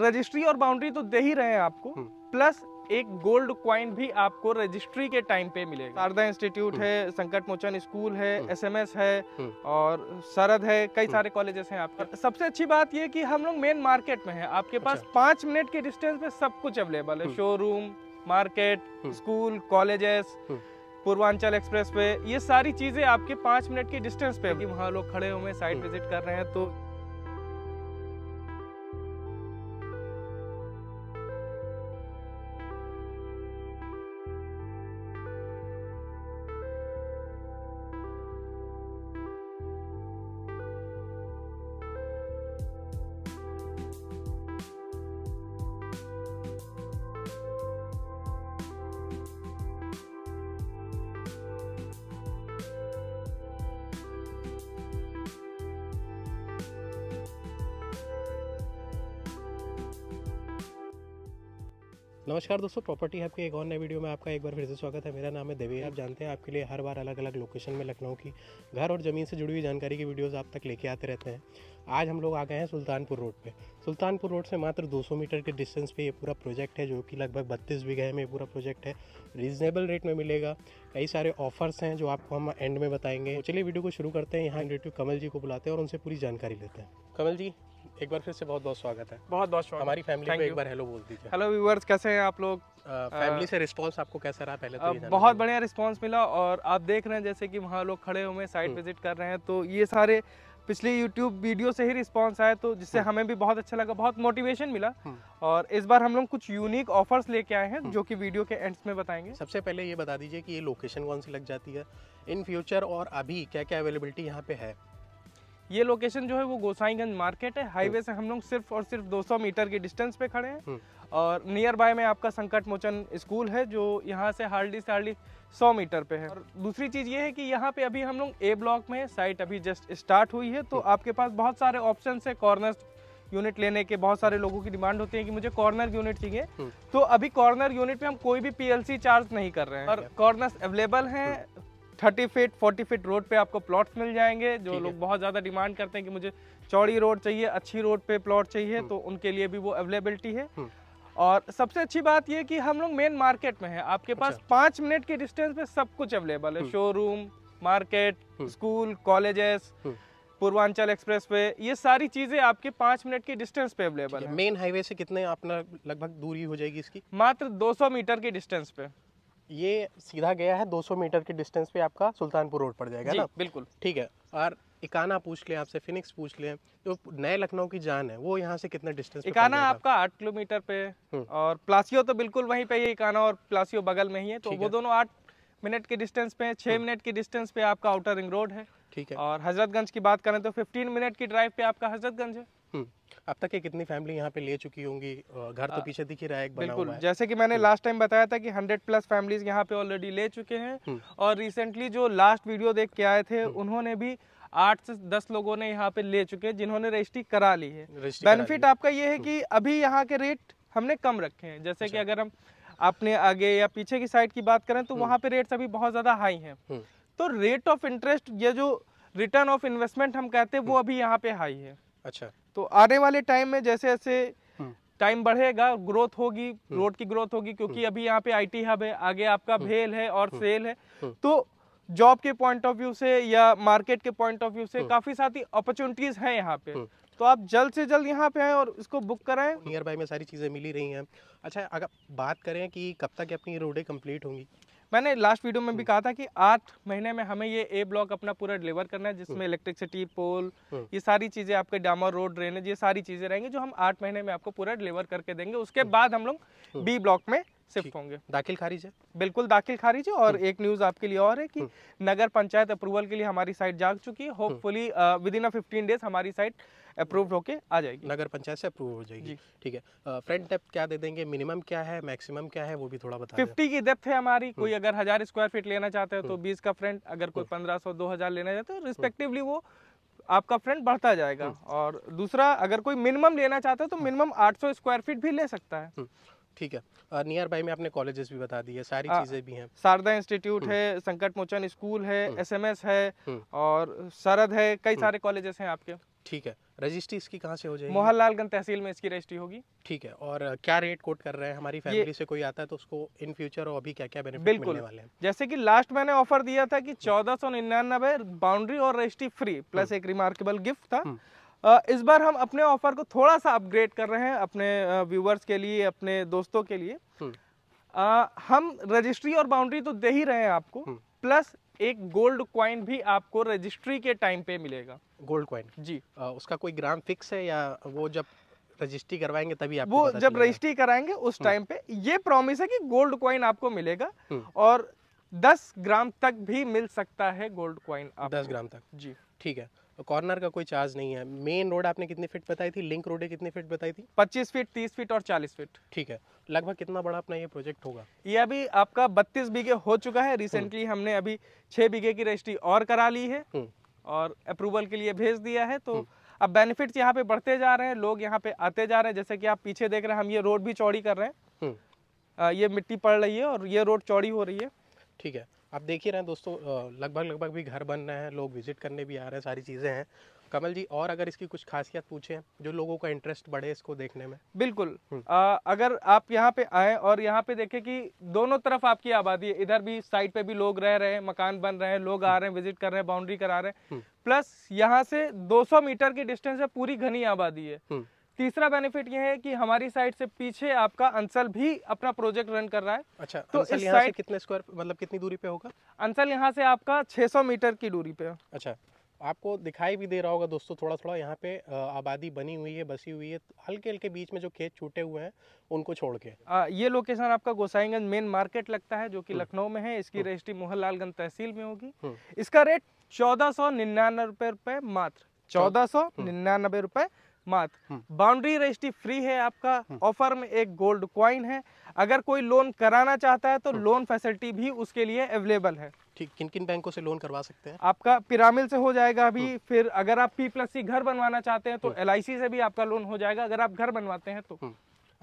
Registry और boundary तो दे ही रहे हैं आपको हम्म। प्लस एक गोल्ड क्वाइन भी आपको रजिस्ट्री के टाइम पे मिलेगा शारदा इंस्टीट्यूट हम्म। है संकट मोचन स्कूल है हम्म। एसएमएस है और सरद है कई सारे कॉलेजेस हैं आपके सबसे अच्छी बात ये कि हम लोग मेन मार्केट में हैं आपके पास अच्छा। पांच मिनट के डिस्टेंस पे सब कुछ अवेलेबल है showroom market school colleges Purvanchal expressway ये सारी चीजें आपके पांच मिनट के डिस्टेंस पे वहाँ लोग खड़े हुए साइट विजिट कर रहे हैं तो नमस्कार दोस्तों प्रॉपर्टी हब के एक और नए वीडियो में आपका एक बार फिर से स्वागत है मेरा नाम है देवी आप जानते हैं आपके लिए हर बार अलग अलग लोकेशन में लखनऊ की घर और ज़मीन से जुड़ी हुई जानकारी की वीडियोस आप तक लेके आते रहते हैं आज हम लोग आ गए हैं सुल्तानपुर रोड पे सुल्तानपुर रोड से मात्र दो मीटर के डिस्टेंस पे ये पूरा प्रोजेक्ट है जो कि लगभग बत्तीस बीघे में ये पूरा प्रोजेक्ट है रीजनेबल रेट में मिलेगा कई सारे ऑफर्स हैं जो आपको हम एंड में बताएंगे तो चलिए वीडियो को शुरू करते हैं यहाँ इंटरव्यू कमल जी को बुलाते हैं और उनसे पूरी जानकारी लेते हैं कमल जी एक बार फिर से बहुत बहुत स्वागत है बहुत बहुत स्वागत हमारी फैमिली को एक बार हेलो बोल दीजिए हेलो व्यूवर्स कैसे हैं आप लोग फैमिली से रिस्पांस आपको कैसा रहा पहले तो बहुत बढ़िया रिस्पांस मिला और आप देख रहे हैं जैसे कि वहाँ लोग खड़े हुए साइट विजिट हम्म। कर रहे हैं तो ये सारे पिछले YouTube वीडियो से ही रिस्पांस आया तो जिससे हम्म। हमें भी बहुत अच्छा लगा बहुत मोटिवेशन मिला हम्म। और इस बार हम लोग कुछ यूनिक ऑफर्स लेके आए हैं जो कि वीडियो के एंड्स में बताएंगे सबसे पहले ये बता दीजिए कि ये लोकेशन कौन सी लग जाती है इन फ्यूचर और अभी क्या क्या अवेलेबिलिटी यहाँ पे है ये लोकेशन जो है वो गोसाईगंज मार्केट है हाईवे हम्म। से हम लोग सिर्फ और सिर्फ 200 मीटर के डिस्टेंस पे खड़े हैं हम्म। और नियर बाय में आपका संकट मोचन स्कूल है जो यहाँ से हार्डली से हार्डली सौ मीटर पे है और दूसरी चीज़ ये है कि यहाँ पे अभी हम लोग ए ब्लॉक में साइट अभी जस्ट स्टार्ट हुई है तो हम्म। आपके पास बहुत सारे ऑप्शन है कॉर्नर यूनिट लेने के बहुत सारे लोगों की डिमांड होती है कि मुझे कॉर्नर यूनिट चाहिए तो अभी कॉर्नर यूनिट में हम कोई भी पीएलसी चार्ज नहीं कर रहे हैं और कॉर्नर अवेलेबल हैं thirty feet forty feet road पे आपको प्लॉट्स मिल जाएंगे जो लोग बहुत ज़्यादा डिमांड करते हैं कि मुझे चौड़ी रोड चाहिए अच्छी रोड पे प्लॉट चाहिए हम्म। तो उनके लिए भी वो अवेलेबिलिटी है हम्म। और सबसे अच्छी बात यह कि हम लोग मेन मार्केट में हैं आपके अच्छा। पास पाँच मिनट के डिस्टेंस पे सब कुछ अवेलेबल है हम्म। Showroom market school colleges Purvanchal expressway ये सारी चीजें आपके पाँच मिनट के डिस्टेंस पे अवेलेबल है मेन हाईवे से कितने अपना लगभग दूरी हो जाएगी इसकी मात्र 200 मीटर के डिस्टेंस पे ये सीधा गया है 200 मीटर के डिस्टेंस पे आपका सुल्तानपुर रोड पड़ जाएगा ना बिल्कुल ठीक है और इकाना पूछ लें आपसे फिनिक्स पूछ लें जो नए लखनऊ की जान है वो यहाँ से कितना डिस्टेंस इकाना आपका आठ किलोमीटर पे हम्म। और प्लासियो तो बिल्कुल वहीं पे ही इकाना और प्लासियो बगल में ही है तो वो दोनों आठ मिनट के डिस्टेंस पे छः हम्म। मिनट के डिस्टेंस पे आपका आउटर रिंग रोड है ठीक है और हजरतगंज की बात करें तो फिफ्टीन मिनट की ड्राइव पे आपका हजरतगंज है हम्म। अब तक ये कितनी फैमिली यहाँ पे ले चुकी होंगी घर तो पीछे दिख ही रहा है एक बना बिल्कुल हुआ है। जैसे कि मैंने लास्ट टाइम बताया था कि 100 प्लस फैमिलीज यहाँ पे ऑलरेडी ले चुके हैं हम्म। और रिसेंटली जो लास्ट वीडियो देख के आए थे हम्म। उन्होंने भी आठ से दस लोगों ने यहाँ पे ले चुके हैं जिन्होंने रजिस्ट्री करा ली है बेनिफिट आपका ये है कि अभी यहाँ के रेट हमने कम रखे हैं जैसे कि अच्छा। अगर हम अपने आगे या पीछे की साइड की बात करें तो वहाँ पे रेट अभी बहुत ज़्यादा हाई है तो रेट ऑफ इंटरेस्ट ये जो रिटर्न ऑफ इन्वेस्टमेंट हम कहते हैं वो अभी यहाँ पे हाई है अच्छा तो आने वाले टाइम में जैसे जैसे टाइम हम्म। बढ़ेगा ग्रोथ होगी रोड हम्म। की ग्रोथ होगी क्योंकि हम्म। अभी यहाँ पे आईटी हब है आगे आपका भेल है और सेल है तो जॉब के पॉइंट ऑफ व्यू से या मार्केट के पॉइंट ऑफ व्यू से काफी सारी अपॉर्चुनिटीज हैं यहाँ पे तो आप जल्द से जल्द यहाँ पे आए और इसको बुक कराएं नियर बाय में सारी चीज़ें मिल ही रही हैं अच्छा अगर बात करें कि कब तक अपनी रोडें कंप्लीट होंगी मैंने लास्ट वीडियो में भी हम्म। कहा था कि आठ महीने में हमें ये ए ब्लॉक अपना पूरा डिलीवर करना है जिसमें इलेक्ट्रिसिटी हम्म। हम्म। पोल ये सारी चीज़ें आपके डामर रोड ड्रेनेज ये सारी चीज़ें रहेंगी जो हम आठ महीने में आपको पूरा डिलीवर करके देंगे उसके बाद हम लोग बी ब्लॉक में शिफ्ट होंगे दाखिल खारिज है बिल्कुल दाखिल खारिज है और एक न्यूज आपके लिए और है कि नगर पंचायत अप्रूवल के लिए हमारी साइट जाग चुकी है hopefully within a fifteen days हमारी साइट अप्रूव होके आ जाएगी नगर पंचायत से अप्रूव हो जाएगी ठीक है फ्रंट डेप्थ क्या दे देंगे मिनिमम क्या है मैक्सिमम क्या है वो भी थोड़ा बता फिफ्टी की डेप्थ है हमारी कोई हम्म। अगर हजार स्क्वायर फीट लेना चाहते हैं तो हम्म। बीस का फ्रंट अगर कोई हम्म। पंद्रह सौ लेना चाहते हो रिस्पेक्टिवली वो आपका फ्रंट बढ़ता जाएगा और दूसरा अगर कोई मिनिमम लेना चाहता है तो मिनिमम 800 स्क्वायर फीट भी ले सकता है ठीक है नियर बाई में आपने कॉलेजेस भी बता दिए सारी हाँ। चीजें भी हैं शारदा इंस्टीट्यूट है संकट मोचन स्कूल है एसएमएस है और शरद है कई सारे कॉलेजेस हैं आपके ठीक है रजिस्ट्री इसकी कहाँ से हो जाएगी मोहनलालगंज तहसील में इसकी रजिस्ट्री होगी ठीक है और क्या रेट कोट कर रहे हैं हमारी फैमिली से कोई आता है तो उसको इन फ्यूचर और अभी क्या क्या बेनिफिट बिल्कुल मिलने वाले हैं जैसे कि लास्ट मैंने ऑफर दिया था कि चौदह सौ निन्यानबे बाउंड्री और रजिस्ट्री फ्री हम्म। प्लस एक रिमार्केबल गिफ्ट था हम्म। इस बार हम अपने ऑफर को थोड़ा सा अपग्रेड कर रहे हैं अपने व्यूवर्स के लिए अपने दोस्तों के लिए हम्म। हम रजिस्ट्री और बाउंड्री तो दे ही रहे हैं आपको प्लस एक गोल्ड क्वाइन भी आपको रजिस्ट्री के टाइम पे मिलेगा गोल्ड क्वाइन जी आ, उसका कोई ग्राम फिक्स है या वो जब रजिस्ट्री करवाएंगे तभी आपको वो जब रजिस्ट्री कराएंगे उस टाइम हम्म। पे ये प्रॉमिस है कि गोल्ड क्वाइन आपको मिलेगा हम्म। और 10 ग्राम तक भी मिल सकता है गोल्ड आप दस ग्राम तक जी ठीक है कॉर्नर का कोई चार्ज नहीं है मेन रोड आपने कितनी फीट बताई थी लिंक रोड कितनी फीट बताई थी 25 फीट 30 फीट और 40 फीट ठीक है लगभग कितना बड़ा अपना ये प्रोजेक्ट होगा ये अभी आपका 32 बीघे हो चुका है रिसेंटली हम्म। हमने अभी 6 बीघे की रजिस्ट्री और करा ली है हम्म। और अप्रूवल के लिए भेज दिया है तो हम्म। अब बेनिफिट्स यहाँ पे बढ़ते जा रहे हैं लोग यहाँ पे आते जा रहे हैं जैसे कि आप पीछे देख रहे हैं हम ये रोड भी चौड़ी कर रहे हैं ये मिट्टी पड़ रही है और ये रोड चौड़ी हो रही है ठीक है आप देख ही रहे हैं दोस्तों लगभग लगभग भी घर बन रहे हैं लोग विजिट करने भी आ रहे हैं सारी चीज़ें हैं कमल जी और अगर इसकी कुछ खासियत पूछें जो लोगों का इंटरेस्ट बढ़े इसको देखने में बिल्कुल आ, हम्म। अगर आप यहाँ पे आए और यहाँ पे देखें कि दोनों तरफ आपकी आबादी है इधर भी साइड पे भी लोग रह रहे हैं मकान बन रहे हैं लोग आ हम्म। रहे हैं विजिट कर रहे हैं बाउंड्री करा रहे हैं प्लस हम्म। यहाँ से 200 मीटर की डिस्टेंस है पूरी घनी आबादी है तीसरा बेनिफिट ये है कि हमारी साइड से पीछे आपका अंसल भी अपना प्रोजेक्ट रन कर रहा है अच्छा तो अंसल इस से कितने स्क्वायर मतलब कितनी दूरी पे होगा अंसल यहाँ से आपका 600 मीटर की दूरी पे अच्छा आपको दिखाई भी दे रहा होगा दोस्तों थोड़ा थोड़ा यहाँ पे आबादी बनी हुई है बसी हुई है हल्के हल्के बीच में जो खेत छूटे हुए हैं उनको छोड़ के आ, ये लोकेशन आपका गोसाईगंज मेन मार्केट लगता है जो कि हम्म। लखनऊ में है इसकी रजिस्ट्री हम्म। मोहनलालगंज तहसील में होगी हम्म। इसका रेट चौदह सौ निन्यानवे रुपए मात्र चौदह सौ निन्यानवे रुपए मात्र हम्म। बाउंड्री रजिस्ट्री फ्री है आपका हम्म। ऑफर में एक गोल्ड क्वाइन है अगर कोई लोन कराना चाहता है तो हम्म। लोन फैसिलिटी भी उसके लिए अवेलेबल है ठीक किन किन बैंकों से लोन करवा सकते हैं आपका पिरामिल से हो जाएगा अभी फिर अगर आप पी प्लस सी घर बनवाना चाहते हैं तो एल से भी आपका लोन हो जाएगा अगर आप घर बनवाते हैं तो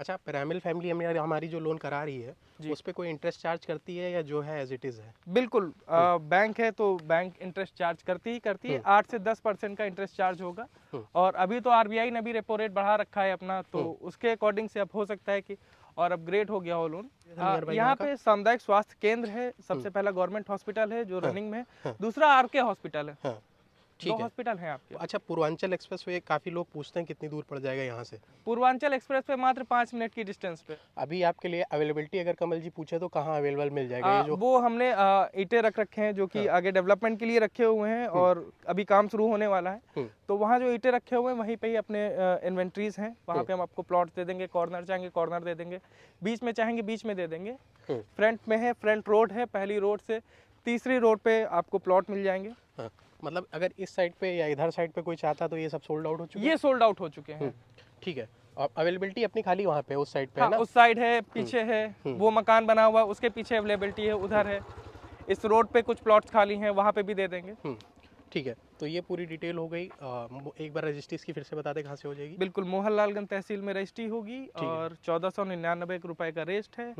अच्छा पैरामिल फैमिली हमें हमारी जो लोन करा रही है उस पर कोई इंटरेस्ट चार्ज करती है या जो है एज इट इज़ है बिल्कुल आ, बैंक हम्म। है तो बैंक इंटरेस्ट चार्ज करती ही करती है हम्म। आठ से दस परसेंट का इंटरेस्ट चार्ज होगा हम्म। और अभी तो आरबीआई ने भी रेपो रेट बढ़ा रखा है अपना तो उसके अकॉर्डिंग से अब हो सकता है कि और अपग्रेड हो गया हो लोन तो यहाँ पे सामुदायिक स्वास्थ्य केंद्र है सबसे पहला गवर्नमेंट हॉस्पिटल है जो रनिंग हाँ। में हाँ। दूसरा आर के हॉस्पिटल है हाँ। दो हॉस्पिटल है आपके अच्छा पूर्वांचल एक्सप्रेस वे काफ़ी लोग पूछते हैं कितनी दूर पड़ जाएगा यहाँ से पूर्वांचल एक्सप्रेस वे मात्र पाँच मिनट की डिस्टेंस पे अभी आपके लिए अवेलेबिलिटी अगर कमल जी पूछे तो कहाँ अवेलेबल मिल जाएगा आ, जो वो हमने ईटे रख रखे हैं जो कि हाँ। आगे डेवलपमेंट के लिए रखे हुए हैं हम्म। और अभी काम शुरू होने वाला है हम्म। तो वहाँ जो ईटे रखे हुए हैं वहीं पे ही अपने इन्वेंट्रीज हैं वहाँ हम्म। पे हम आपको प्लॉट दे देंगे कॉर्नर चाहेंगे कॉर्नर दे देंगे बीच में चाहेंगे बीच में दे देंगे फ्रंट में है फ्रंट रोड है पहली रोड से तीसरी रोड पे आपको प्लॉट मिल जाएंगे हाँ। मतलब अगर इस साइड पे या इधर साइड पे कोई चाहता तो ये सब सोल्ड आउट हो चुके ये सोल्ड आउट हो चुके हैं हम्म, ठीक है और अवेलेबिलिटी अपनी खाली वहाँ पे उस साइड पे हाँ, है ना? उस साइड है पीछे हम्म, है हम्म। वो मकान बना हुआ उसके पीछे अवेलेबिलिटी है उधर है इस रोड पे कुछ प्लॉट्स खाली हैं वहाँ पे भी दे देंगे ठीक है तो ये पूरी डिटेल हो गई एक बार रजिस्ट्री इसकी फिर से बता दें कहाँ से हो जाएगी बिल्कुल मोहनलालगंज तहसील में रजिस्ट्री होगी और चौदह सौ निन्यानबे रुपये का रेस्ट है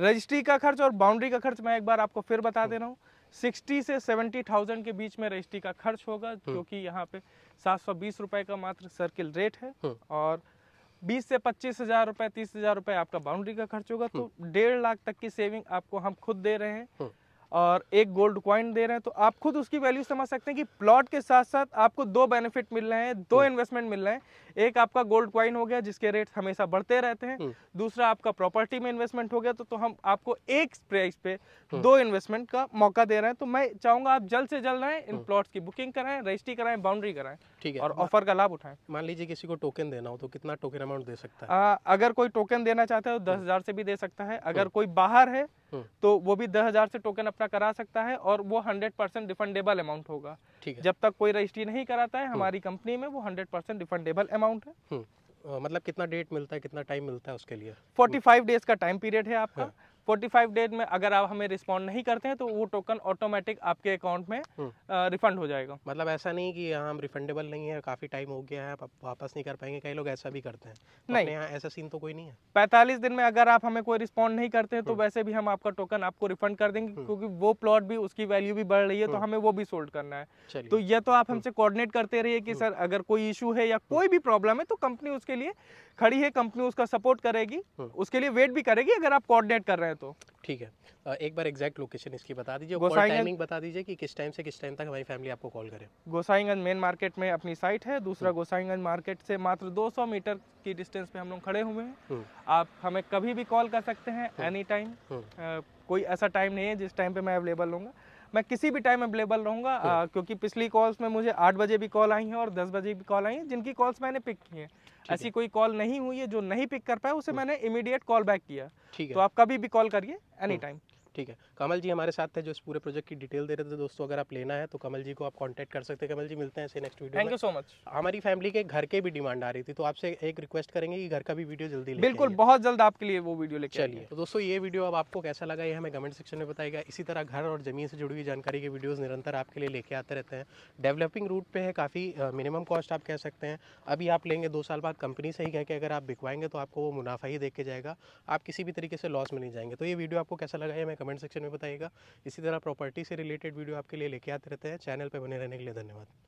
रजिस्ट्री का खर्च और बाउंड्री का खर्च मैं एक बार आपको फिर बता दे रहा हूँ सिक्सटी से सेवेंटी थाउजेंड के बीच में रजिस्ट्री का खर्च होगा हम्म। जो कि यहाँ पे सात सौ बीस रुपए का मात्र सर्किल रेट है हम्म। और बीस से पच्चीस हजार रुपए तीस हजार रुपए आपका बाउंड्री का खर्च होगा तो हम्म। डेढ़ लाख तक की सेविंग आपको हम खुद दे रहे हैं और एक गोल्ड क्वाइन दे रहे हैं तो आप खुद उसकी वैल्यू समझ सकते हैं कि प्लॉट के साथ साथ आपको दो बेनिफिट मिल रहे हैं दो इन्वेस्टमेंट हम्म। मिल रहे हैं एक आपका गोल्ड क्वाइन हो गया जिसके रेट हमेशा बढ़ते रहते हैं हम्म। दूसरा आपका प्रॉपर्टी में इन्वेस्टमेंट हो गया तो, तो हम आपको एक प्राइस पे हम्म। दो इन्वेस्टमेंट का मौका दे रहे हैं तो मैं चाहूंगा आप जल्द से जल्द आए इन प्लॉट की बुकिंग कराएं रजिस्ट्री कराएं बाउंड्री कराएं ठीक है और ऑफर का लाभ उठाएं मान लीजिए किसी को टोकन देना हो तो कितना टोकन अमाउंट दे सकता है अगर कोई टोकन देना चाहता है तो दस से भी दे सकता है अगर कोई बाहर है तो वो भी दस से टोकन रजिस्ट्रा करा सकता है और वो हंड्रेड परसेंट रिफंडेबल अमाउंट होगा जब तक कोई रजिस्ट्री नहीं कराता है हम्म। हमारी कंपनी में वो हंड्रेड परसेंट रिफंडेबल अमाउंट है हम्म। मतलब कितना डेट मिलता है कितना टाइम मिलता है उसके लिए 45 डेज का टाइम पीरियड है आपका हाँ। 45 डेज में अगर आप हमें रिस्पॉन्ड नहीं करते हैं तो वो टोकन ऑटोमेटिक आपके अकाउंट में रिफंड हम्म। हो जाएगा मतलब ऐसा नहीं कि हम रिफंडेबल नहीं है काफ़ी टाइम हो गया है आप वापस नहीं कर पाएंगे कई लोग ऐसा भी करते हैं तो नहीं यहाँ ऐसा सीन तो कोई नहीं है पैंतालीस दिन में अगर आप हमें कोई रिस्पॉन्ड नहीं करते हैं तो हम्म। वैसे भी हम आपका टोकन आपको रिफंड कर देंगे हम्म। क्योंकि वो प्लॉट भी उसकी वैल्यू भी बढ़ रही है तो हमें वो भी सोल्ड करना है तो यह तो आप हमसे कोऑर्डिनेट करते रहिए कि सर अगर कोई इशू है या कोई भी प्रॉब्लम है तो कंपनी उसके लिए खड़ी है कंपनी उसका सपोर्ट करेगी उसके लिए वेट भी करेगी अगर आप कोऑर्डिनेट कर रहे हैं तो ठीक है एक बार एग्जैक्ट लोकेशन इसकी बता दीजिए टाइमिंग बता दीजिए कि किस टाइम से किस टाइम तक हमारी फैमिली आपको कॉल करे गोसाईगंज मेन मार्केट में अपनी साइट है दूसरा हम्म। गोसाईगंज मार्केट से मात्र 200 मीटर की डिस्टेंस पे हम लोग खड़े हुए हैं हम्म। आप हमें कभी भी कॉल कर सकते हैं एनी टाइम हम्म। कोई ऐसा टाइम नहीं है जिस टाइम पे मैं अवेलेबल हूँ मैं किसी भी टाइम अवेलेबल रहूंगा क्योंकि पिछली कॉल्स में मुझे आठ बजे भी कॉल आई हैं और दस बजे भी कॉल आई हैं जिनकी कॉल्स मैंने पिक की हैं ऐसी कोई कॉल नहीं हुई है जो नहीं पिक कर पाया उसे मैंने इमीडिएट कॉल बैक किया तो आप कभी भी कॉल करिए एनी टाइम ठीक है कमल जी हमारे साथ थे जो इस पूरे प्रोजेक्ट की डिटेल दे रहे थे तो दोस्तों अगर आप लेना है तो कमल जी को आप कांटेक्ट कर सकते हैं कमल जी मिलते हैं से next video thank you so much हमारी फैमिली के घर के भी डिमांड आ रही थी तो आपसे एक रिक्वेस्ट करेंगे कि घर का भी वीडियो जल्दी बिल्कुल बहुत जल्द आपके लिए वो वीडियो लेके चलिए तो दोस्तों ये वीडियो अब आपको कैसा लगा ये हमें कमेंट सेक्शन में बताएगा इसी तरह घर और जमीन से जुड़ी हुई जानकारी के वीडियोज़ निरंतर आपके लिए लेके आते रहते हैं डेवलपिंग रूट पे है काफ़ी मिनिमम कॉस्ट आप कह सकते हैं अभी आप लेंगे दो साल बाद कंपनी से ही कह के अगर आप बिकवाएंगे तो आपको वो मुनाफा ही देख जाएगा आप किसी भी तरीके से लॉस में नहीं जाएंगे तो ये वीडियो आपको कैसा लगा है हमें कमेंट सेक्शन में बताइएगा इसी तरह प्रॉपर्टी से रिलेटेड वीडियो आपके लिए लेके आते रहते हैं चैनल पर बने रहने के लिए धन्यवाद